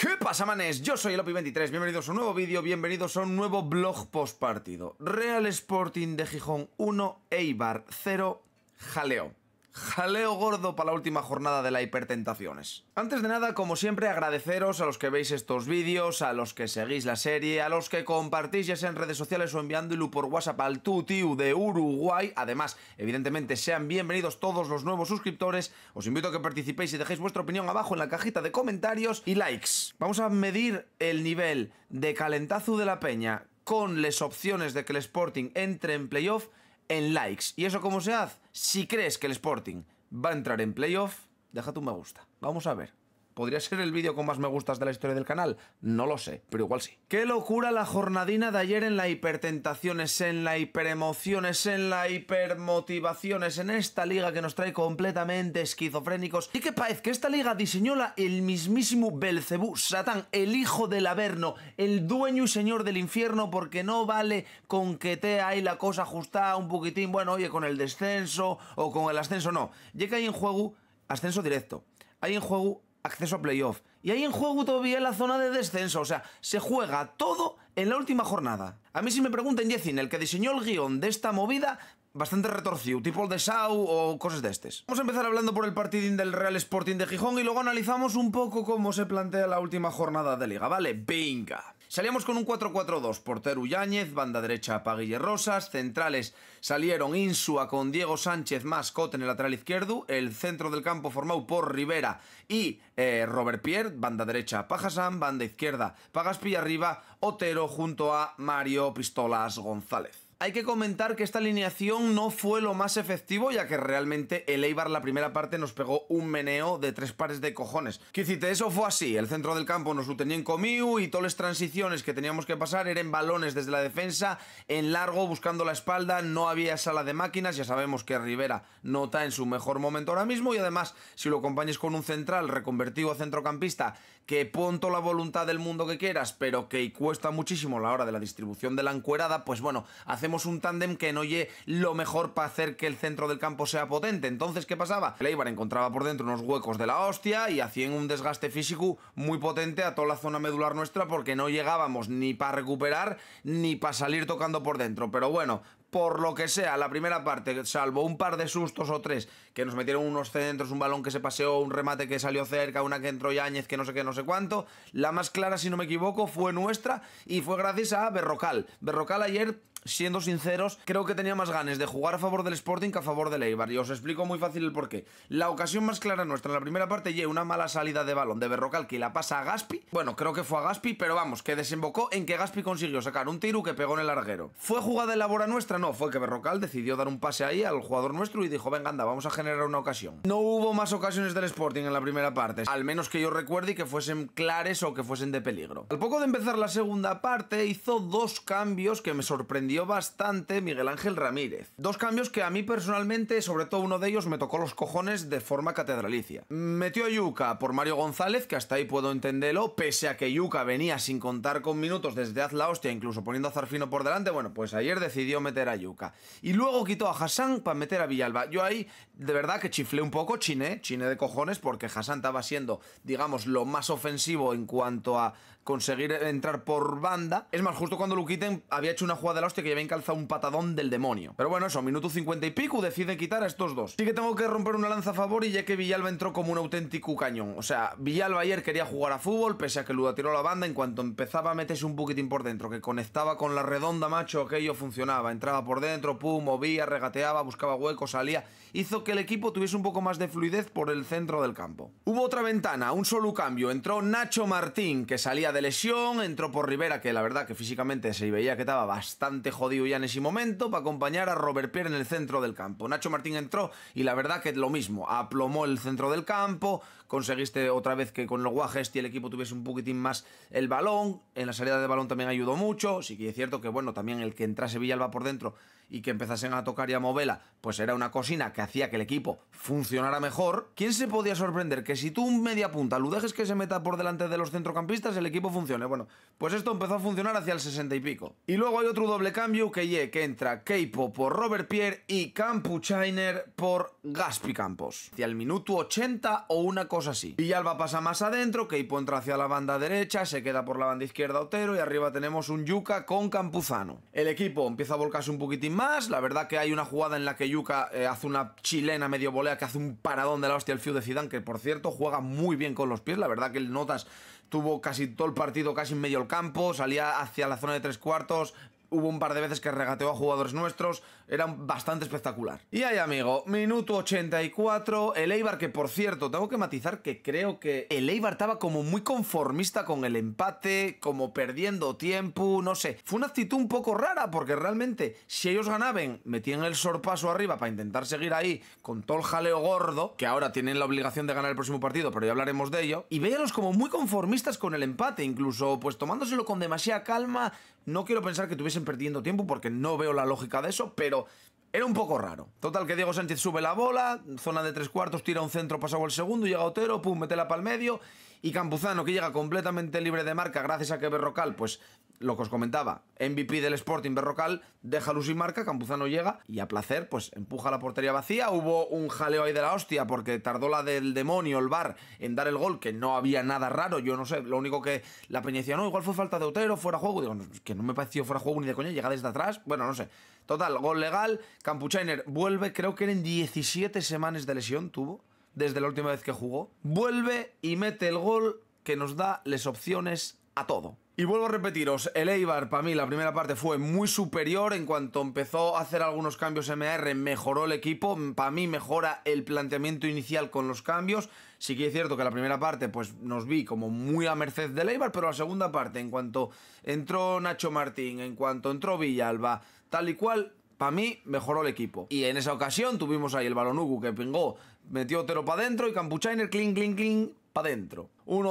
¿Qué pasa, manes? Yo soy el Opi23, bienvenidos a un nuevo vídeo, bienvenidos a un nuevo blog post partido. Real Sporting de Gijón 1, Eibar 0, jaleo. Jaleo gordo para la última jornada de la hipertentaciones. Antes de nada, como siempre, agradeceros a los que veis estos vídeos, a los que seguís la serie, a los que compartís ya sea en redes sociales o enviándolo por WhatsApp al Tutiu de Uruguay. Además, evidentemente, sean bienvenidos todos los nuevos suscriptores. Os invito a que participéis y dejéis vuestra opinión abajo en la cajita de comentarios y likes. Vamos a medir el nivel de calentazo de la peña con las opciones de que el Sporting entre en playoff en likes. ¿Y eso cómo se hace? Si crees que el Sporting va a entrar en playoff, deja tu me gusta. Vamos a ver. ¿Podría ser el vídeo con más me gustas de la historia del canal? No lo sé, pero igual sí. ¡Qué locura la jornadina de ayer en la hipertentaciones, en la hiperemociones, en la hipermotivaciones, en esta liga que nos trae completamente esquizofrénicos! Y qué parece que esta liga diseñó el mismísimo Belcebú, Satán, el hijo del Averno, el dueño y señor del infierno, porque no vale con que te hay la cosa ajustada un poquitín, bueno, oye, con el descenso o con el ascenso, no. Llega ahí en juego ascenso directo. Hay en juego acceso a playoff. Y hay en juego todavía la zona de descenso, o sea, se juega todo en la última jornada. A mí si me preguntan Jessin, el que diseñó el guión de esta movida, bastante retorcido, tipo el de Sau o cosas de este. Vamos a empezar hablando por el partidín del Real Sporting de Gijón y luego analizamos un poco cómo se plantea la última jornada de liga, ¿vale? Venga. Salíamos con un 4-4-2, portero Yáñez, banda derecha Paguille Rosas, centrales salieron Insua con Diego Sánchez mascot en el lateral izquierdo, el centro del campo formado por Rivera y eh, Robert Pierre, banda derecha Pajasán, banda izquierda Pagaspi arriba Otero junto a Mario Pistolas González. Hay que comentar que esta alineación no fue lo más efectivo, ya que realmente el Eibar la primera parte nos pegó un meneo de tres pares de cojones. hiciste eso fue así. El centro del campo nos lo tenía en Comiu y todas las transiciones que teníamos que pasar eran balones desde la defensa, en largo, buscando la espalda, no había sala de máquinas, ya sabemos que Rivera no está en su mejor momento ahora mismo y además, si lo acompañes con un central reconvertido a centrocampista, que pon toda la voluntad del mundo que quieras, pero que cuesta muchísimo la hora de la distribución de la encuerada, pues bueno, hacemos un tándem que no oye lo mejor para hacer que el centro del campo sea potente. Entonces, ¿qué pasaba? Leibar encontraba por dentro unos huecos de la hostia y hacían un desgaste físico muy potente a toda la zona medular nuestra porque no llegábamos ni para recuperar ni para salir tocando por dentro. Pero bueno, por lo que sea, la primera parte, salvo un par de sustos o tres, que nos metieron unos centros, un balón que se paseó, un remate que salió cerca, una que entró Yáñez, que no sé qué, no sé cuánto, la más clara, si no me equivoco, fue nuestra y fue gracias a Berrocal. Berrocal ayer siendo sinceros, creo que tenía más ganas de jugar a favor del Sporting que a favor del Eibar. Y os explico muy fácil el porqué. La ocasión más clara nuestra en la primera parte y una mala salida de balón de Berrocal que la pasa a Gaspi. Bueno, creo que fue a Gaspi, pero vamos, que desembocó en que Gaspi consiguió sacar un tiro que pegó en el larguero. ¿Fue jugada elabora nuestra? No, fue que Berrocal decidió dar un pase ahí al jugador nuestro y dijo, venga, anda, vamos a generar una ocasión. No hubo más ocasiones del Sporting en la primera parte, al menos que yo recuerde y que fuesen clares o que fuesen de peligro. Al poco de empezar la segunda parte hizo dos cambios que me sorprendieron dio bastante Miguel Ángel Ramírez. Dos cambios que a mí personalmente, sobre todo uno de ellos, me tocó los cojones de forma catedralicia. Metió a Yuka por Mario González, que hasta ahí puedo entenderlo, pese a que Yuka venía sin contar con minutos desde haz la hostia, incluso poniendo a Zarfino por delante, bueno, pues ayer decidió meter a Yuka. Y luego quitó a Hassan para meter a Villalba. Yo ahí, de verdad que chiflé un poco, chiné, chiné de cojones, porque Hassan estaba siendo, digamos, lo más ofensivo en cuanto a conseguir entrar por banda. Es más, justo cuando lo quiten había hecho una jugada de la hostia que ya había encalzado un patadón del demonio. Pero bueno, eso, minuto cincuenta y pico, decide quitar a estos dos. Sí que tengo que romper una lanza a favor y ya que Villalba entró como un auténtico cañón. O sea, Villalba ayer quería jugar a fútbol, pese a que Luda tiró la banda, en cuanto empezaba a meterse un poquitín por dentro, que conectaba con la redonda, macho, aquello funcionaba. Entraba por dentro, pum, movía, regateaba, buscaba huecos, salía. Hizo que el equipo tuviese un poco más de fluidez por el centro del campo. Hubo otra ventana, un solo cambio. Entró Nacho Martín, que salía de lesión, entró por Rivera, que la verdad que físicamente se veía que estaba bastante jodido ya en ese momento, para acompañar a Robert Pierre en el centro del campo. Nacho Martín entró y la verdad que es lo mismo, aplomó el centro del campo, conseguiste otra vez que con los guajes y el equipo tuviese un poquitín más el balón, en la salida de balón también ayudó mucho, sí que es cierto que bueno, también el que entrase Villalba por dentro y que empezasen a tocar y a moverla, pues era una cocina que hacía que el equipo funcionara mejor, ¿quién se podía sorprender que si tú un media punta lo dejes que se meta por delante de los centrocampistas, el equipo funcione? Bueno, pues esto empezó a funcionar hacia el 60 y pico. Y luego hay otro doble cambio que, ye, que entra Keipo por Robert Pierre y Campuchainer por Gaspi Campos. Hacia el minuto 80 o una cosa así. ...y Alba pasa más adentro, Keipo entra hacia la banda derecha, se queda por la banda izquierda Otero y arriba tenemos un Yuca con Campuzano. El equipo empieza a volcarse un poquitín más la verdad que hay una jugada en la que Yuka eh, hace una chilena medio volea que hace un paradón de la hostia el Fiu de Zidane, que por cierto juega muy bien con los pies. La verdad que el Notas tuvo casi todo el partido casi en medio del campo, salía hacia la zona de tres cuartos, hubo un par de veces que regateó a jugadores nuestros, era bastante espectacular. Y ahí, amigo, minuto 84, el Eibar, que por cierto, tengo que matizar que creo que el Eibar estaba como muy conformista con el empate, como perdiendo tiempo, no sé. Fue una actitud un poco rara, porque realmente, si ellos ganaban, metían el sorpaso arriba para intentar seguir ahí con todo el jaleo gordo, que ahora tienen la obligación de ganar el próximo partido, pero ya hablaremos de ello, y veíalos como muy conformistas con el empate, incluso pues tomándoselo con demasiada calma, no quiero pensar que tuviesen perdiendo tiempo porque no veo la lógica de eso, pero era un poco raro. Total, que Diego Sánchez sube la bola, zona de tres cuartos, tira un centro, pasado el segundo, llega Otero, pum, metela para el medio y Campuzano, que llega completamente libre de marca gracias a que Berrocal, pues lo que os comentaba, MVP del Sporting Berrocal, deja luz y marca, Campuzano llega y a placer, pues empuja la portería vacía. Hubo un jaleo ahí de la hostia porque tardó la del demonio, el bar, en dar el gol, que no había nada raro. Yo no sé, lo único que la peña decía, no, igual fue falta de Otero, fuera juego. Digo, que no me pareció fuera juego ni de coña, llega desde atrás. Bueno, no sé. Total, gol legal. Campuchainer vuelve, creo que en 17 semanas de lesión tuvo desde la última vez que jugó, vuelve y mete el gol que nos da las opciones a todo. Y vuelvo a repetiros, el Eibar para mí la primera parte fue muy superior en cuanto empezó a hacer algunos cambios MR, mejoró el equipo, para mí mejora el planteamiento inicial con los cambios, sí que es cierto que la primera parte pues nos vi como muy a merced del Eibar, pero la segunda parte en cuanto entró Nacho Martín, en cuanto entró Villalba, tal y cual, para mí mejoró el equipo. Y en esa ocasión tuvimos ahí el Balonugu que pingó Metió Tero para adentro y Campuchainer, cling cling cling para adentro. 1-0,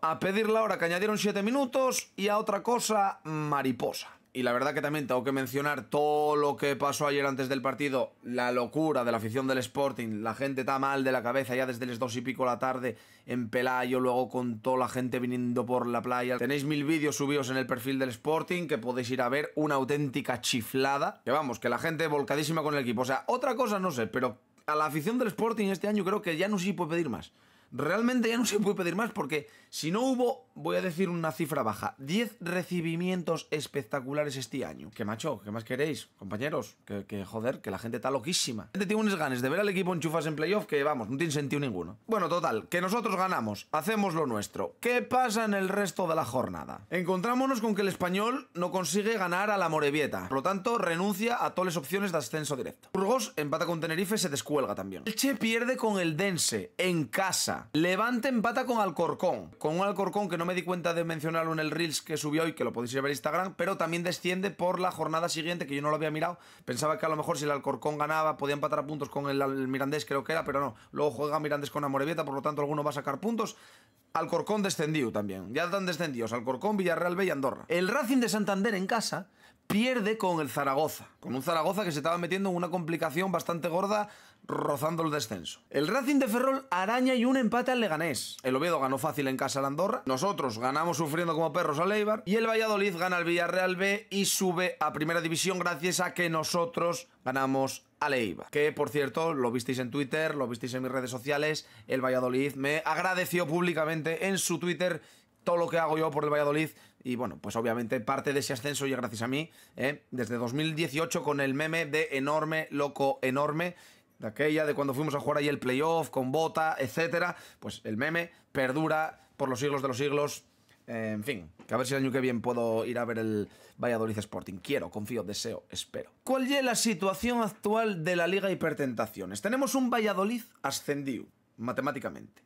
a pedir la hora que añadieron 7 minutos y a otra cosa, mariposa. Y la verdad que también tengo que mencionar todo lo que pasó ayer antes del partido, la locura de la afición del Sporting, la gente está mal de la cabeza ya desde las dos y pico de la tarde en Pelayo, luego con toda la gente viniendo por la playa. Tenéis mil vídeos subidos en el perfil del Sporting que podéis ir a ver, una auténtica chiflada. Que vamos, que la gente volcadísima con el equipo. O sea, otra cosa no sé, pero a la afición del Sporting este año creo que ya no se puede pedir más realmente ya no se puede pedir más porque si no hubo, voy a decir una cifra baja, 10 recibimientos espectaculares este año. qué macho, ¿qué más queréis, compañeros? Que, joder, que la gente está loquísima. La gente tiene unos ganes de ver al equipo enchufas en playoff que vamos, no tiene sentido ninguno. Bueno, total, que nosotros ganamos, hacemos lo nuestro. ¿Qué pasa en el resto de la jornada? Encontrámonos con que el español no consigue ganar a la Morevieta, por lo tanto renuncia a todas las opciones de ascenso directo. Burgos empata con Tenerife, se descuelga también. Che pierde con el Dense, en casa. Levante empata con Alcorcón. Con un Alcorcón que no me di cuenta de mencionarlo en el Reels que subió hoy, que lo podéis ver en Instagram, pero también desciende por la jornada siguiente, que yo no lo había mirado. Pensaba que a lo mejor si el Alcorcón ganaba, podía empatar a puntos con el, Mirandés, creo que era, pero no. Luego juega Mirandés con Amorebieta, por lo tanto alguno va a sacar puntos. Alcorcón descendió también. Ya están descendidos Alcorcón, Villarreal B y Andorra. El Racing de Santander en casa pierde con el Zaragoza. Con un Zaragoza que se estaba metiendo en una complicación bastante gorda rozando el descenso. El Racing de Ferrol araña y un empate al Leganés. El Oviedo ganó fácil en casa al Andorra. Nosotros ganamos sufriendo como perros al Eibar. Y el Valladolid gana al Villarreal B y sube a Primera División gracias a que nosotros ganamos a Leiva. Que por cierto, lo visteis en Twitter, lo visteis en mis redes sociales. El Valladolid me agradeció públicamente en su Twitter todo lo que hago yo por el Valladolid. Y bueno, pues obviamente parte de ese ascenso ya gracias a mí. ¿eh? Desde 2018 con el meme de enorme, loco, enorme de aquella, de cuando fuimos a jugar ahí el playoff con Bota, etcétera, pues el meme perdura por los siglos de los siglos. Eh, en fin, que a ver si el año que viene puedo ir a ver el Valladolid Sporting. Quiero, confío, deseo, espero. ¿Cuál es la situación actual de la Liga Hipertentaciones? Tenemos un Valladolid ascendido, matemáticamente.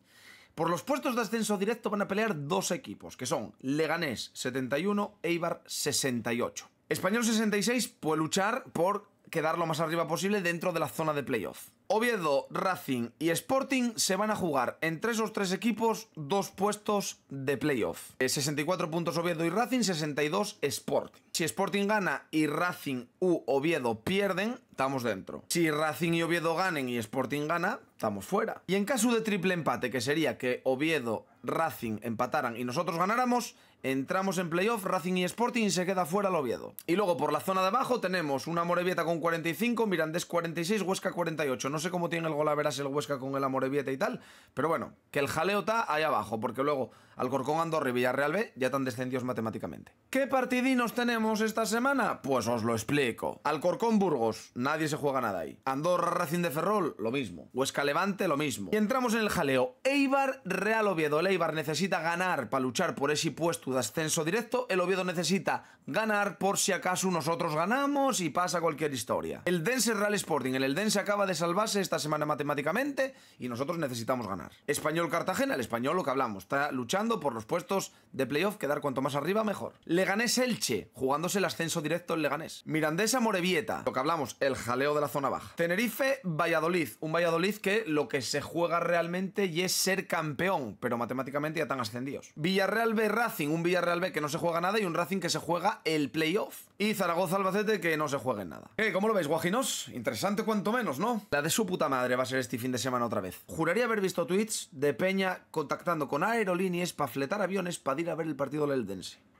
Por los puestos de ascenso directo van a pelear dos equipos, que son Leganés 71, Eibar 68. Español 66 puede luchar por quedar lo más arriba posible dentro de la zona de playoff. Oviedo, Racing y Sporting se van a jugar entre esos tres equipos dos puestos de playoff. 64 eh, puntos Oviedo y Racing, 62 Sporting. Si Sporting gana y Racing u Oviedo pierden, estamos dentro. Si Racing y Oviedo ganen y Sporting gana, estamos fuera. Y en caso de triple empate, que sería que Oviedo, Racing empataran y nosotros ganáramos, Entramos en playoff, Racing y Sporting se queda fuera el Oviedo. Y luego por la zona de abajo tenemos una Morevieta con 45, Mirandés 46, Huesca 48. No sé cómo tiene el gol a verás el Huesca con el Amorebieta y tal, pero bueno, que el jaleo está ahí abajo, porque luego Alcorcón, Andorra y Villarreal B ya están descendidos matemáticamente. ¿Qué partidinos tenemos esta semana? Pues os lo explico. Alcorcón Burgos, nadie se juega nada ahí. Andorra Racing de Ferrol, lo mismo. Huesca Levante, lo mismo. Y entramos en el jaleo. Eibar Real Oviedo. El Eibar necesita ganar para luchar por ese puesto de ascenso directo, el Oviedo necesita ganar por si acaso nosotros ganamos y pasa cualquier historia. El Dense Real Sporting, el Dense acaba de salvarse esta semana matemáticamente y nosotros necesitamos ganar. Español Cartagena, el español lo que hablamos, está luchando por los puestos de playoff, quedar cuanto más arriba mejor. Leganés Elche, jugándose el ascenso directo el Leganés. Mirandesa Morevieta, lo que hablamos, el jaleo de la zona baja. Tenerife Valladolid, un Valladolid que lo que se juega realmente y es ser campeón, pero matemáticamente ya están ascendidos. Villarreal B Racing, un un Villarreal B que no se juega nada y un Racing que se juega el playoff. Y Zaragoza-Albacete que no se juegue nada. ¿Qué? Eh, ¿Cómo lo veis, guajinos? Interesante cuanto menos, ¿no? La de su puta madre va a ser este fin de semana otra vez. Juraría haber visto tweets de Peña contactando con aerolíneas para fletar aviones para ir a ver el partido del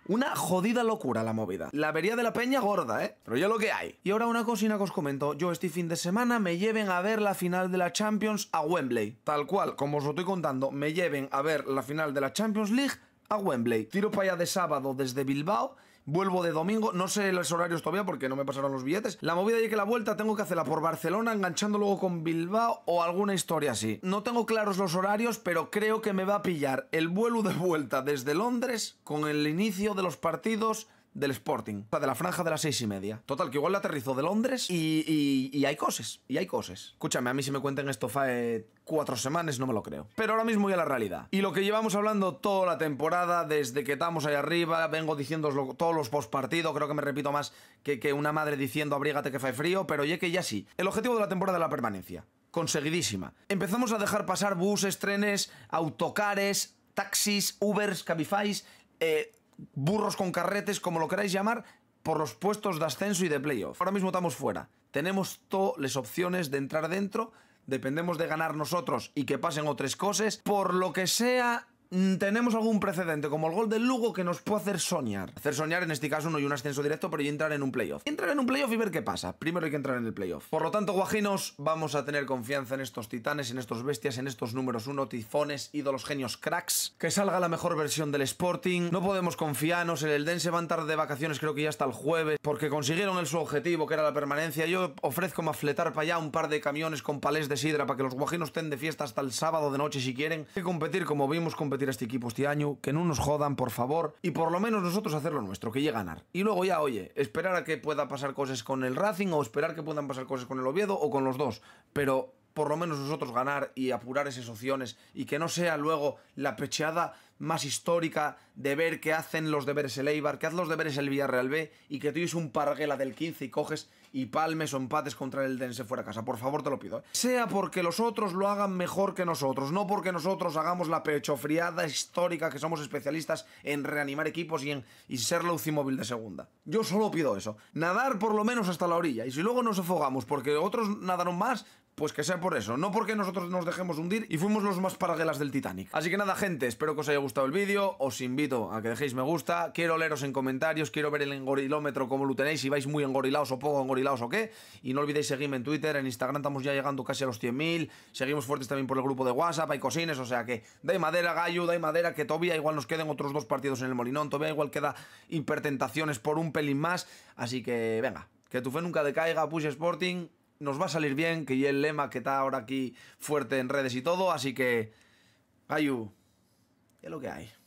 Una jodida locura la movida. La vería de la peña gorda, ¿eh? Pero ya lo que hay. Y ahora una cosina que os comento. Yo este fin de semana me lleven a ver la final de la Champions a Wembley. Tal cual, como os lo estoy contando, me lleven a ver la final de la Champions League a Wembley. Tiro para allá de sábado desde Bilbao. Vuelvo de domingo, no sé los horarios todavía porque no me pasaron los billetes. La movida y que la vuelta tengo que hacerla por Barcelona, enganchando luego con Bilbao o alguna historia así. No tengo claros los horarios, pero creo que me va a pillar el vuelo de vuelta desde Londres con el inicio de los partidos del Sporting, de la franja de las seis y media. Total, que igual le aterrizó de Londres y, hay cosas, y hay cosas. Escúchame, a mí si me cuentan esto fae eh, cuatro semanas no me lo creo. Pero ahora mismo voy a la realidad. Y lo que llevamos hablando toda la temporada, desde que estamos ahí arriba, vengo diciéndoslo todos los postpartidos, creo que me repito más que, una madre diciendo abrígate que fae frío, pero ya que ya sí. El objetivo de la temporada es la permanencia. Conseguidísima. Empezamos a dejar pasar buses, trenes, autocares, taxis, Ubers, Cabifáis. eh, burros con carretes, como lo queráis llamar, por los puestos de ascenso y de playoff. Ahora mismo estamos fuera. Tenemos todas las opciones de entrar dentro. Dependemos de ganar nosotros y que pasen otras cosas. Por lo que sea, Mm, tenemos algún precedente, como el gol del Lugo, que nos puede hacer soñar. Hacer soñar, en este caso, no hay un ascenso directo, pero entrar en un playoff. Entrar en un playoff y ver qué pasa. Primero hay que entrar en el playoff. Por lo tanto, guajinos, vamos a tener confianza en estos titanes, en estos bestias, en estos números uno, tifones, ídolos, genios, cracks. Que salga la mejor versión del Sporting. No podemos confiarnos, En el Eldense va a estar de vacaciones, creo que ya hasta el jueves, porque consiguieron el su objetivo, que era la permanencia. Yo ofrezco mafletar para allá un par de camiones con palés de sidra para que los guajinos estén de fiesta hasta el sábado de noche si quieren. que competir como vimos competir a este equipo este año, que no nos jodan, por favor, y por lo menos nosotros hacer lo nuestro, que llegue a ganar. Y luego ya, oye, esperar a que pueda pasar cosas con el Racing o esperar que puedan pasar cosas con el Oviedo o con los dos, pero por lo menos nosotros ganar y apurar esas opciones y que no sea luego la pecheada más histórica de ver que hacen los deberes el Eibar, que haz los deberes el Villarreal B y que tú es un parguela del 15 y coges y palmes o empates contra el Dense fuera casa. Por favor, te lo pido. ¿eh? Sea porque los otros lo hagan mejor que nosotros, no porque nosotros hagamos la pechofriada histórica que somos especialistas en reanimar equipos y en y ser la de segunda. Yo solo pido eso. Nadar por lo menos hasta la orilla. Y si luego nos afogamos porque otros nadaron más, pues que sea por eso, no porque nosotros nos dejemos hundir y fuimos los más paraguelas del Titanic. Así que nada, gente, espero que os haya gustado el vídeo, os invito a que dejéis me gusta, quiero leeros en comentarios, quiero ver el engorilómetro, como lo tenéis, si vais muy engorilados o poco engorilados o qué, y no olvidéis seguirme en Twitter, en Instagram estamos ya llegando casi a los 100.000, seguimos fuertes también por el grupo de WhatsApp, hay cosines, o sea que dai madera, gallo, dai madera, que todavía igual nos queden otros dos partidos en el Molinón, todavía igual queda hipertentaciones por un pelín más, así que venga, que tu fe nunca decaiga, push Sporting, nos va a salir bien, que y el lema que está ahora aquí fuerte en redes y todo, así que... Ayu, es lo que hay.